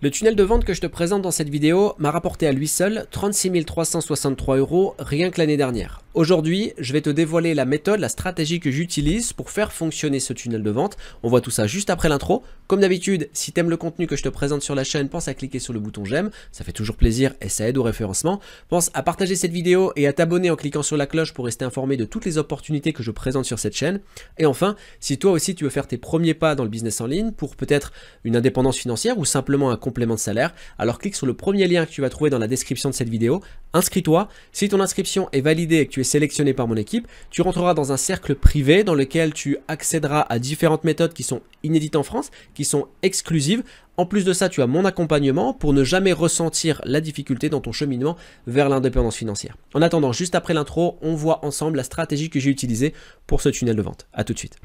Le tunnel de vente que je te présente dans cette vidéo m'a rapporté à lui seul 36 363 euros rien que l'année dernière. Aujourd'hui, je vais te dévoiler la méthode, la stratégie que j'utilise pour faire fonctionner ce tunnel de vente. On voit tout ça juste après l'intro. Comme d'habitude, si t'aimes le contenu que je te présente sur la chaîne, pense à cliquer sur le bouton j'aime, ça fait toujours plaisir et ça aide au référencement. Pense à partager cette vidéo et à t'abonner en cliquant sur la cloche pour rester informé de toutes les opportunités que je présente sur cette chaîne. Et enfin, si toi aussi tu veux faire tes premiers pas dans le business en ligne pour peut-être une indépendance financière ou simplement un de salaire, alors clique sur le premier lien que tu vas trouver dans la description de cette vidéo, inscris-toi. Si ton inscription est validée et que tu es sélectionné par mon équipe, tu rentreras dans un cercle privé dans lequel tu accéderas à différentes méthodes qui sont inédites en France, qui sont exclusives. En plus de ça, tu as mon accompagnement pour ne jamais ressentir la difficulté dans ton cheminement vers l'indépendance financière. En attendant, juste après l'intro, on voit ensemble la stratégie que j'ai utilisée pour ce tunnel de vente. A tout de suite.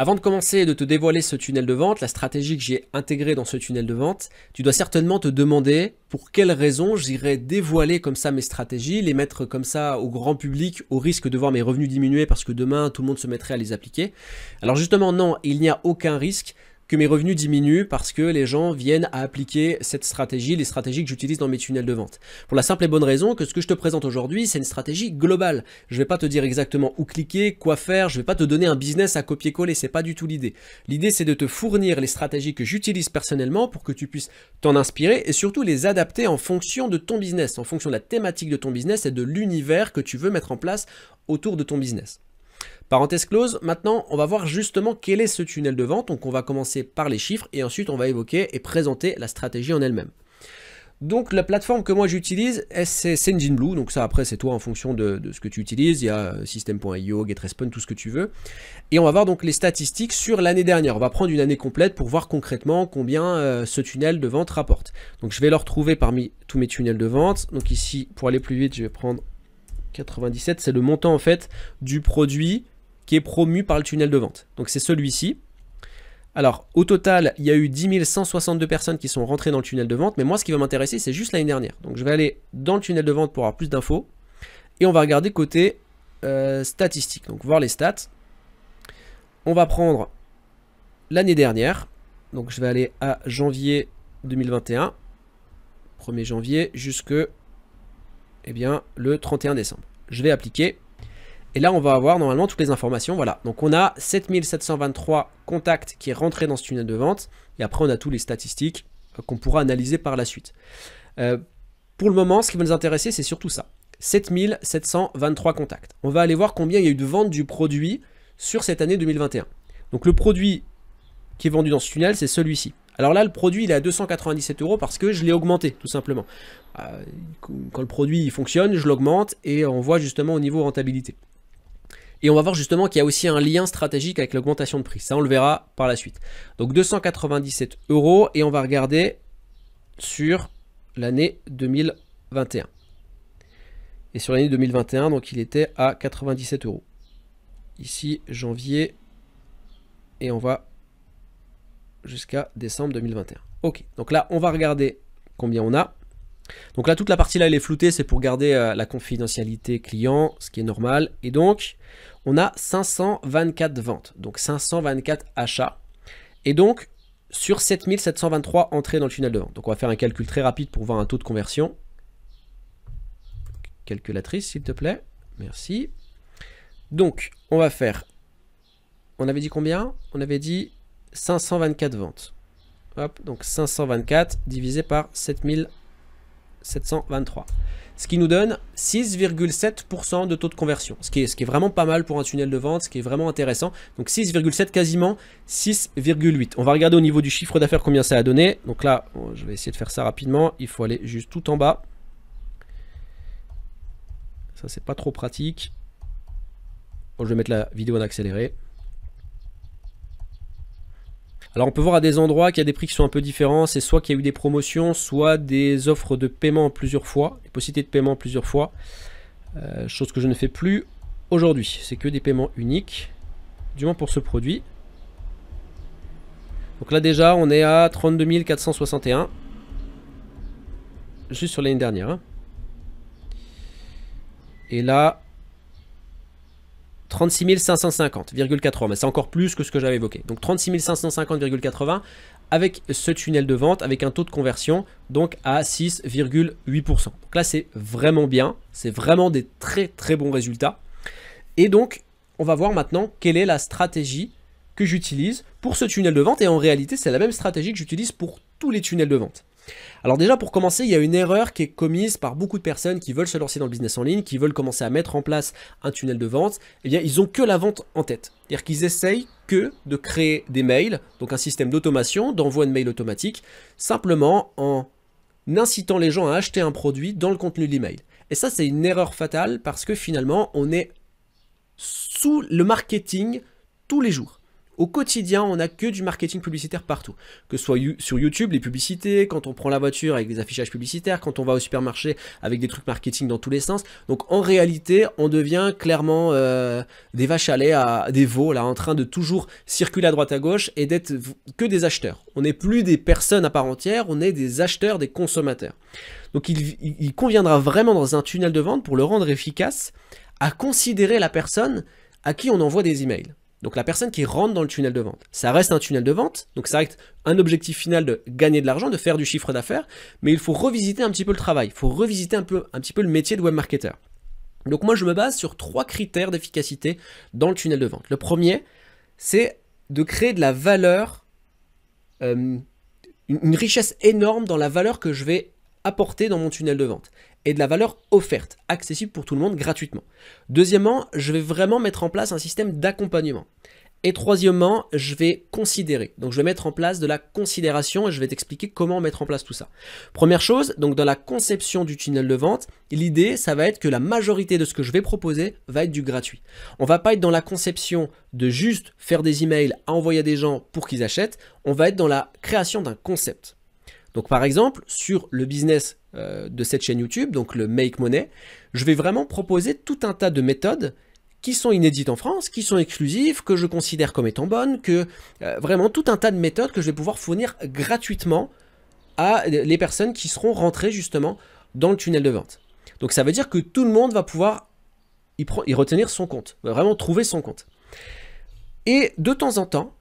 Avant de commencer et de te dévoiler ce tunnel de vente, la stratégie que j'ai intégrée dans ce tunnel de vente, tu dois certainement te demander pour quelles raisons j'irais dévoiler comme ça mes stratégies, les mettre comme ça au grand public au risque de voir mes revenus diminuer parce que demain tout le monde se mettrait à les appliquer. Alors justement non, il n'y a aucun risque que mes revenus diminuent parce que les gens viennent à appliquer cette stratégie, les stratégies que j'utilise dans mes tunnels de vente. Pour la simple et bonne raison que ce que je te présente aujourd'hui, c'est une stratégie globale. Je ne vais pas te dire exactement où cliquer, quoi faire, je ne vais pas te donner un business à copier-coller, c'est pas du tout l'idée. L'idée c'est de te fournir les stratégies que j'utilise personnellement pour que tu puisses t'en inspirer et surtout les adapter en fonction de ton business, en fonction de la thématique de ton business et de l'univers que tu veux mettre en place autour de ton business. Parenthèse close, maintenant on va voir justement quel est ce tunnel de vente. Donc on va commencer par les chiffres et ensuite on va évoquer et présenter la stratégie en elle-même. Donc la plateforme que moi j'utilise, c'est Sendinblue. Donc ça après c'est toi en fonction de, ce que tu utilises. Il y a euh, System.io, GetResponse, tout ce que tu veux. Et on va voir donc les statistiques sur l'année dernière. On va prendre une année complète pour voir concrètement combien euh, ce tunnel de vente rapporte. Donc je vais le retrouver parmi tous mes tunnels de vente. Donc ici, pour aller plus vite, je vais prendre 97, c'est le montant en fait du produit qui est promu par le tunnel de vente. Donc c'est celui-ci. Alors au total, il y a eu 10 162 personnes qui sont rentrées dans le tunnel de vente, mais moi ce qui va m'intéresser, c'est juste l'année dernière. Donc je vais aller dans le tunnel de vente pour avoir plus d'infos. Et on va regarder côté euh, statistique, donc voir les stats. On va prendre l'année dernière. Donc je vais aller à janvier 2021, 1er janvier, jusque eh bien, le 31 décembre. Je vais appliquer. Et là, on va avoir normalement toutes les informations. Voilà, donc on a 7723 contacts qui est rentré dans ce tunnel de vente. Et après, on a tous les statistiques euh, qu'on pourra analyser par la suite. Euh, pour le moment, ce qui va nous intéresser, c'est surtout ça. 7723 contacts. On va aller voir combien il y a eu de ventes du produit sur cette année 2021. Donc le produit qui est vendu dans ce tunnel, c'est celui-ci. Alors là, le produit, il est à 297 euros parce que je l'ai augmenté, tout simplement. Euh, quand le produit fonctionne, je l'augmente et on voit justement au niveau rentabilité. Et on va voir justement qu'il y a aussi un lien stratégique avec l'augmentation de prix. Ça, on le verra par la suite. Donc 297 euros et on va regarder sur l'année 2021. Et sur l'année 2021, donc il était à 97 euros. Ici, janvier. Et on va jusqu'à décembre 2021. Ok, donc là, on va regarder combien on a. Donc là, toute la partie là, elle est floutée, c'est pour garder euh, la confidentialité client, ce qui est normal. Et donc, on a 524 ventes, donc 524 achats. Et donc, sur 7723 entrées dans le tunnel de vente. Donc, on va faire un calcul très rapide pour voir un taux de conversion. Calculatrice, s'il te plaît. Merci. Donc, on va faire... On avait dit combien On avait dit 524 ventes. donc 524 divisé par 7723. Ce qui nous donne 6,7% de taux de conversion. Ce qui, est, vraiment pas mal pour un tunnel de vente, ce qui est vraiment intéressant. Donc 6,7 quasiment 6,8. On va regarder au niveau du chiffre d'affaires combien ça a donné. Donc là, je vais essayer de faire ça rapidement. Il faut aller juste tout en bas. Ça, c'est pas trop pratique. je vais mettre la vidéo en accéléré. Alors on peut voir à des endroits qu'il y a des prix qui sont un peu différents, c'est soit qu'il y a eu des promotions, soit des offres de paiement plusieurs fois, des possibilités de paiement plusieurs fois, euh, chose que je ne fais plus aujourd'hui, c'est que des paiements uniques, du moins pour ce produit. Donc là déjà on est à 32 461, juste sur l'année dernière. Hein. Et là, 36 550,80. Mais c'est encore plus que ce que j'avais évoqué. Donc 36 550,80 avec ce tunnel de vente, avec un taux de conversion donc à 6,8%. Donc là, c'est vraiment bien. C'est vraiment des très très bons résultats. Et donc, on va voir maintenant quelle est la stratégie que j'utilise pour ce tunnel de vente. Et en réalité, c'est la même stratégie que j'utilise pour tous les tunnels de vente. Alors déjà pour commencer, il y a une erreur qui est commise par beaucoup de personnes qui veulent se lancer dans le business en ligne, qui veulent commencer à mettre en place un tunnel de vente, et eh bien ils ont que la vente en tête. C'est-à-dire qu'ils essayent que de créer des mails, donc un système d'automation, d'envoi de mails automatique, simplement en incitant les gens à acheter un produit dans le contenu de l'email. Et ça c'est une erreur fatale parce que finalement on est sous le marketing tous les jours. Au quotidien, on n'a que du marketing publicitaire partout. Que ce soit sur YouTube, les publicités, quand on prend la voiture avec des affichages publicitaires, quand on va au supermarché avec des trucs marketing dans tous les sens. Donc en réalité, on devient clairement euh, des vaches à lait, des veaux, là, en train de toujours circuler à droite à gauche et d'être que des acheteurs. On n'est plus des personnes à part entière, on est des acheteurs, des consommateurs. Donc il, il conviendra vraiment dans un tunnel de vente, pour le rendre efficace, à considérer la personne à qui on envoie des emails donc la personne qui rentre dans le tunnel de vente. Ça reste un tunnel de vente, donc ça reste un objectif final de gagner de l'argent, de faire du chiffre d'affaires, mais il faut revisiter un petit peu le travail, il faut revisiter un, peu, un petit peu le métier de webmarketer. Donc moi je me base sur trois critères d'efficacité dans le tunnel de vente. Le premier, c'est de créer de la valeur, euh, une richesse énorme dans la valeur que je vais apporter dans mon tunnel de vente et de la valeur offerte, accessible pour tout le monde gratuitement. Deuxièmement, je vais vraiment mettre en place un système d'accompagnement. Et troisièmement, je vais considérer. Donc je vais mettre en place de la considération et je vais t'expliquer comment mettre en place tout ça. Première chose, donc dans la conception du tunnel de vente, l'idée ça va être que la majorité de ce que je vais proposer va être du gratuit. On va pas être dans la conception de juste faire des emails à envoyer à des gens pour qu'ils achètent, on va être dans la création d'un concept. Donc par exemple, sur le business euh, de cette chaîne YouTube, donc le Make Money, je vais vraiment proposer tout un tas de méthodes qui sont inédites en France, qui sont exclusives, que je considère comme étant bonnes, que euh, vraiment tout un tas de méthodes que je vais pouvoir fournir gratuitement à les personnes qui seront rentrées justement dans le tunnel de vente. Donc ça veut dire que tout le monde va pouvoir y, y retenir son compte, vraiment trouver son compte. Et de temps en temps,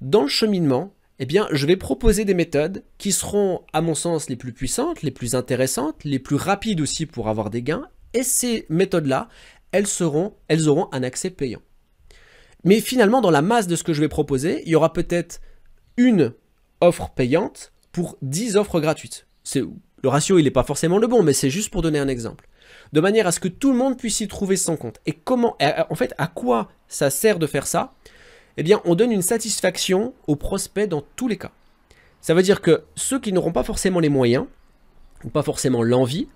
dans le cheminement, eh bien, je vais proposer des méthodes qui seront, à mon sens, les plus puissantes, les plus intéressantes, les plus rapides aussi pour avoir des gains. Et ces méthodes-là, elles, elles auront un accès payant. Mais finalement, dans la masse de ce que je vais proposer, il y aura peut-être une offre payante pour 10 offres gratuites. le ratio, il n'est pas forcément le bon, mais c'est juste pour donner un exemple. De manière à ce que tout le monde puisse y trouver son compte. Et comment, en fait, à quoi ça sert de faire ça eh bien, on donne une satisfaction aux prospects dans tous les cas. Ça veut dire que ceux qui n'auront pas forcément les moyens, ou pas forcément l'envie,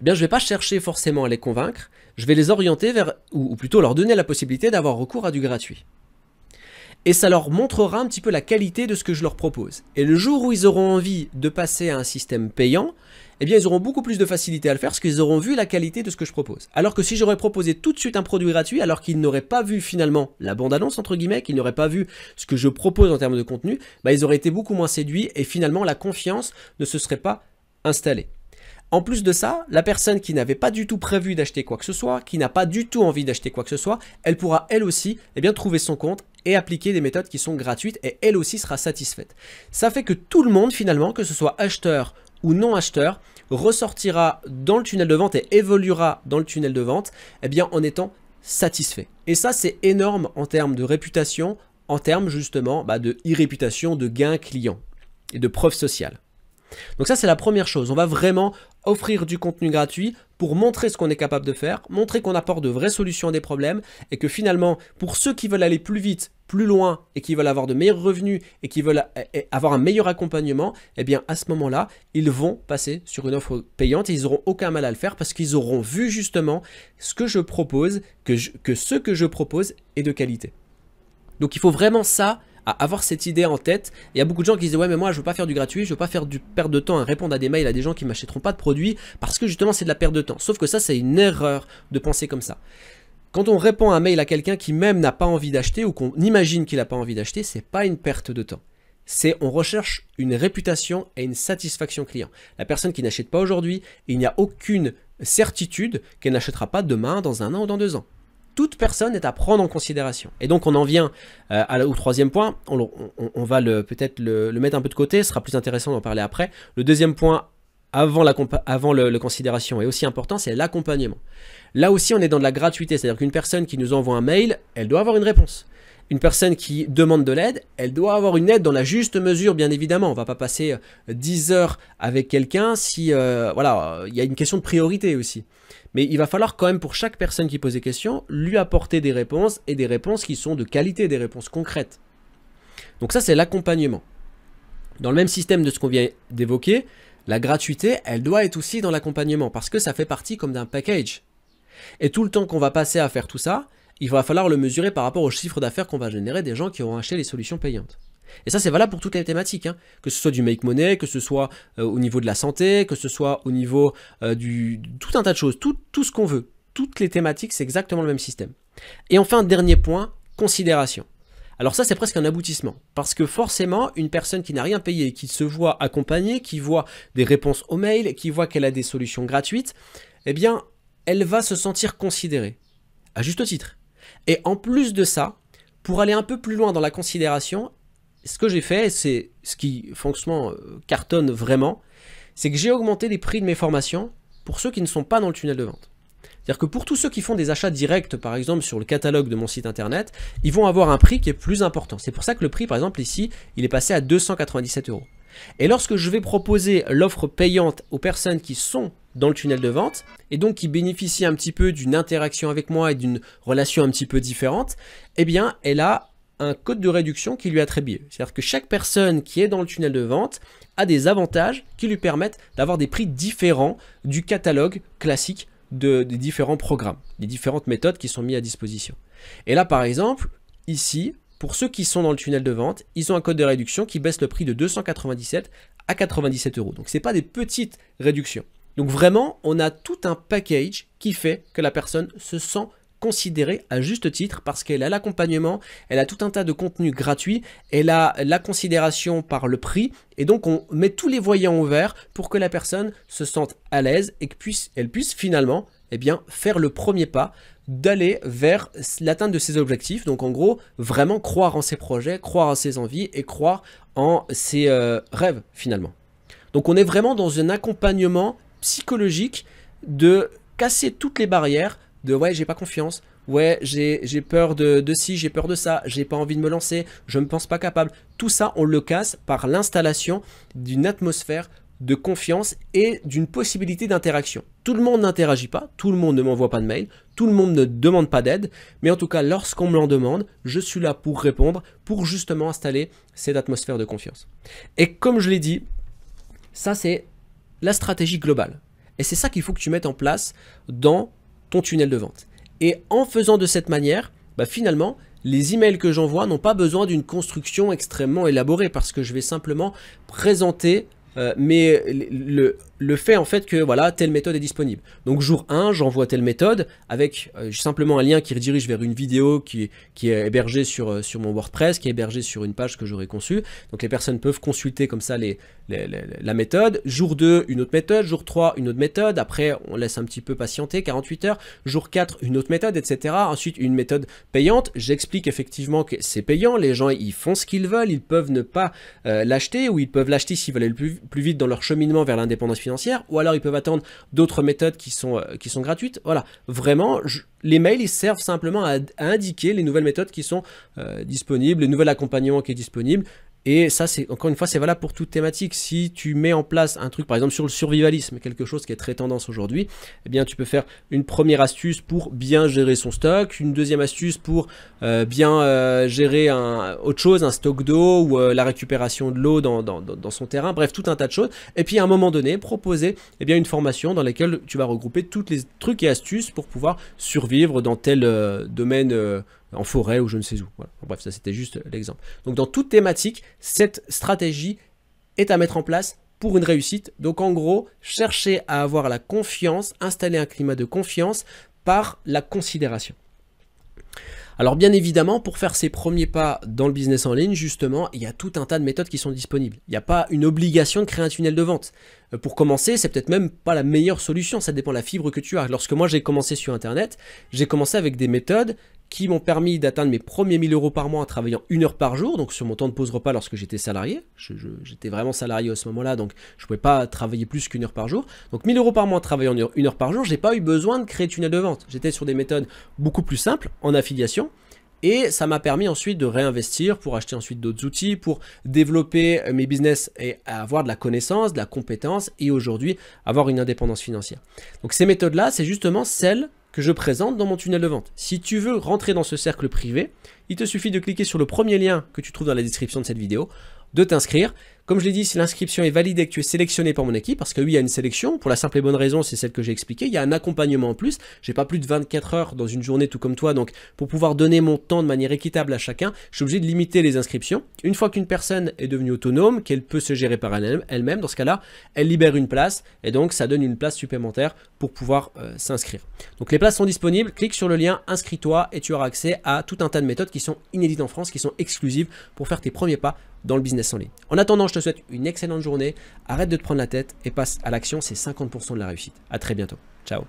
eh bien, je ne vais pas chercher forcément à les convaincre, je vais les orienter vers, ou, ou plutôt leur donner la possibilité d'avoir recours à du gratuit. Et ça leur montrera un petit peu la qualité de ce que je leur propose. Et le jour où ils auront envie de passer à un système payant, eh bien ils auront beaucoup plus de facilité à le faire parce qu'ils auront vu la qualité de ce que je propose. Alors que si j'aurais proposé tout de suite un produit gratuit, alors qu'ils n'auraient pas vu finalement la bande-annonce entre guillemets, qu'ils n'auraient pas vu ce que je propose en termes de contenu, bah, ils auraient été beaucoup moins séduits et finalement la confiance ne se serait pas installée. En plus de ça, la personne qui n'avait pas du tout prévu d'acheter quoi que ce soit, qui n'a pas du tout envie d'acheter quoi que ce soit, elle pourra elle aussi eh bien, trouver son compte et appliquer des méthodes qui sont gratuites et elle aussi sera satisfaite. Ça fait que tout le monde finalement, que ce soit acheteur ou non acheteur ressortira dans le tunnel de vente et évoluera dans le tunnel de vente, eh bien en étant satisfait. Et ça c'est énorme en termes de réputation, en termes justement bah, de irréputation, de gain client et de preuve sociale. Donc ça, c'est la première chose. On va vraiment offrir du contenu gratuit pour montrer ce qu'on est capable de faire, montrer qu'on apporte de vraies solutions à des problèmes et que finalement, pour ceux qui veulent aller plus vite, plus loin et qui veulent avoir de meilleurs revenus et qui veulent eh, eh, avoir un meilleur accompagnement, eh bien à ce moment-là, ils vont passer sur une offre payante et ils n'auront aucun mal à le faire parce qu'ils auront vu justement ce que je propose, que, que ce que je propose est de qualité. Donc il faut vraiment ça à avoir cette idée en tête. Il y a beaucoup de gens qui disent ouais mais moi je veux pas faire du gratuit, je veux pas faire du perte de temps à répondre à des mails à des gens qui m'achèteront pas de produits parce que justement c'est de la perte de temps. Sauf que ça c'est une erreur de penser comme ça. Quand on répond à un mail à quelqu'un qui même n'a pas envie d'acheter ou qu'on imagine qu'il n'a pas envie d'acheter, c'est pas une perte de temps c'est on recherche une réputation et une satisfaction client. La personne qui n'achète pas aujourd'hui, il n'y a aucune certitude qu'elle n'achètera pas demain, dans un an ou dans deux ans toute personne est à prendre en considération. Et donc on en vient euh, au troisième point, on, va peut-être le, mettre un peu de côté, ce sera plus intéressant d'en parler après. Le deuxième point avant la avant considération est aussi important, c'est l'accompagnement. Là aussi on est dans de la gratuité, c'est-à-dire qu'une personne qui nous envoie un mail, elle doit avoir une réponse. Une personne qui demande de l'aide, elle doit avoir une aide dans la juste mesure, bien évidemment. On ne va pas passer 10 euh, heures avec quelqu'un si, euh, voilà, il y a une question de priorité aussi. Mais il va falloir quand même pour chaque personne qui pose des questions, lui apporter des réponses et des réponses qui sont de qualité, des réponses concrètes. Donc ça, c'est l'accompagnement. Dans le même système de ce qu'on vient d'évoquer, la gratuité, elle doit être aussi dans l'accompagnement parce que ça fait partie comme d'un package. Et tout le temps qu'on va passer à faire tout ça, il va falloir le mesurer par rapport au chiffre d'affaires qu'on va générer des gens qui auront acheté les solutions payantes. Et ça, c'est valable pour toutes les thématiques, hein. que ce soit du make money, que ce soit euh, au niveau de la santé, que ce soit au niveau euh, du tout un tas de choses, tout, tout ce qu'on veut. Toutes les thématiques, c'est exactement le même système. Et enfin, dernier point, considération. Alors ça, c'est presque un aboutissement, parce que forcément, une personne qui n'a rien payé, qui se voit accompagnée, qui voit des réponses aux mails, qui voit qu'elle a des solutions gratuites, eh bien, elle va se sentir considérée, à juste titre. Et en plus de ça, pour aller un peu plus loin dans la considération, ce que j'ai fait, c'est ce qui franchement euh, cartonne vraiment, c'est que j'ai augmenté les prix de mes formations pour ceux qui ne sont pas dans le tunnel de vente. C'est-à-dire que pour tous ceux qui font des achats directs, par exemple sur le catalogue de mon site internet, ils vont avoir un prix qui est plus important. C'est pour ça que le prix, par exemple, ici, il est passé à 297 euros. Et lorsque je vais proposer l'offre payante aux personnes qui sont dans le tunnel de vente et donc qui bénéficient un petit peu d'une interaction avec moi et d'une relation un petit peu différente, eh bien, elle a un code de réduction qui lui est attribué. C'est-à-dire que chaque personne qui est dans le tunnel de vente a des avantages qui lui permettent d'avoir des prix différents du catalogue classique de, des différents programmes, des différentes méthodes qui sont mises à disposition. Et là, par exemple, ici, pour ceux qui sont dans le tunnel de vente, ils ont un code de réduction qui baisse le prix de 297 à 97 euros. Donc ce n'est pas des petites réductions. Donc vraiment, on a tout un package qui fait que la personne se sent considérée à juste titre parce qu'elle a l'accompagnement, elle a tout un tas de contenus gratuits, elle a la considération par le prix et donc on met tous les voyants ouverts pour que la personne se sente à l'aise et qu'elle puisse, puisse finalement eh bien, faire le premier pas d'aller vers l'atteinte de ses objectifs. Donc en gros, vraiment croire en ses projets, croire en ses envies et croire en ses euh, rêves finalement. Donc on est vraiment dans un accompagnement psychologique de casser toutes les barrières de ouais j'ai pas confiance, ouais j'ai peur de, de ci, j'ai peur de ça, j'ai pas envie de me lancer, je me pense pas capable. Tout ça on le casse par l'installation d'une atmosphère de confiance et d'une possibilité d'interaction. Tout le monde n'interagit pas, tout le monde ne m'envoie pas de mail, tout le monde ne demande pas d'aide, mais en tout cas, lorsqu'on me l'en demande, je suis là pour répondre, pour justement installer cette atmosphère de confiance. Et comme je l'ai dit, ça c'est la stratégie globale. Et c'est ça qu'il faut que tu mettes en place dans ton tunnel de vente. Et en faisant de cette manière, bah, finalement, les emails que j'envoie n'ont pas besoin d'une construction extrêmement élaborée parce que je vais simplement présenter euh, mais le, le fait en fait que voilà telle méthode est disponible. Donc jour 1, j'envoie telle méthode avec euh, simplement un lien qui redirige vers une vidéo qui, est hébergée sur, euh, sur mon WordPress, qui est hébergée sur une page que j'aurais conçue. Donc les personnes peuvent consulter comme ça les, la méthode. Jour 2, une autre méthode. Jour 3, une autre méthode. Après, on laisse un petit peu patienter, 48 heures. Jour 4, une autre méthode, etc. Ensuite, une méthode payante. J'explique effectivement que c'est payant. Les gens, ils font ce qu'ils veulent. Ils peuvent ne pas euh, l'acheter ou ils peuvent l'acheter s'ils veulent aller le plus, plus vite dans leur cheminement vers l'indépendance ou alors ils peuvent attendre d'autres méthodes qui sont, euh, qui sont gratuites. Voilà, vraiment, les mails, ils servent simplement à, indiquer les nouvelles méthodes qui sont euh, disponibles, les nouvel accompagnement qui est disponible, et ça, c'est encore une fois, c'est valable pour toute thématique. Si tu mets en place un truc, par exemple sur le survivalisme, quelque chose qui est très tendance aujourd'hui, eh bien, tu peux faire une première astuce pour bien gérer son stock, une deuxième astuce pour euh, bien euh, gérer un, autre chose, un stock d'eau ou euh, la récupération de l'eau dans, son terrain. Bref, tout un tas de choses. Et puis à un moment donné, proposer eh bien une formation dans laquelle tu vas regrouper tous les trucs et astuces pour pouvoir survivre dans tel domaine en forêt ou je ne sais où. Bref, ça c'était juste l'exemple. Donc dans toute thématique, cette stratégie est à mettre en place pour une réussite. Donc en gros, chercher à avoir la confiance, installer un climat de confiance par la considération. Alors bien évidemment, pour faire ses premiers pas dans le business en ligne, justement, il y a tout un tas de méthodes qui sont disponibles. Il n'y a pas une obligation de créer un tunnel de vente. Euh, pour commencer, c'est peut-être même pas la meilleure solution, ça dépend de la fibre que tu as. Lorsque moi j'ai commencé sur Internet, j'ai commencé avec des méthodes qui m'ont permis d'atteindre mes premiers 1000 euros par mois en travaillant une heure par jour, donc sur mon temps de pause repas lorsque j'étais salarié. J'étais vraiment salarié à ce moment-là, donc je ne pouvais pas travailler plus qu'une heure par jour. Donc 1000 euros par mois en travaillant une heure, par jour, je n'ai pas eu besoin de créer de tunnel de vente. J'étais sur des méthodes beaucoup plus simples en affiliation. Et ça m'a permis ensuite de réinvestir pour acheter ensuite d'autres outils, pour développer euh, mes business et avoir de la connaissance, de la compétence et aujourd'hui avoir une indépendance financière. Donc ces méthodes-là, c'est justement celles que je présente dans mon tunnel de vente. Si tu veux rentrer dans ce cercle privé, il te suffit de cliquer sur le premier lien que tu trouves dans la description de cette vidéo, de t'inscrire. Comme je l'ai dit, si l'inscription est validée, et que tu es sélectionné par mon équipe, parce que oui, il y a une sélection, pour la simple et bonne raison, c'est celle que j'ai expliquée, il y a un accompagnement en plus, j'ai pas plus de 24 heures dans une journée tout comme toi, donc pour pouvoir donner mon temps de manière équitable à chacun, je suis obligé de limiter les inscriptions. Une fois qu'une personne est devenue autonome, qu'elle peut se gérer par elle-même, dans ce cas-là, elle libère une place, et donc ça donne une place supplémentaire pour pouvoir euh, s'inscrire. Donc les places sont disponibles, clique sur le lien, inscris-toi, et tu auras accès à tout un tas de méthodes qui sont inédites en France, qui sont exclusives pour faire tes premiers pas dans le business en ligne. En attendant, je te souhaite une excellente journée. Arrête de te prendre la tête et passe à l'action. C'est 50% de la réussite. À très bientôt. Ciao.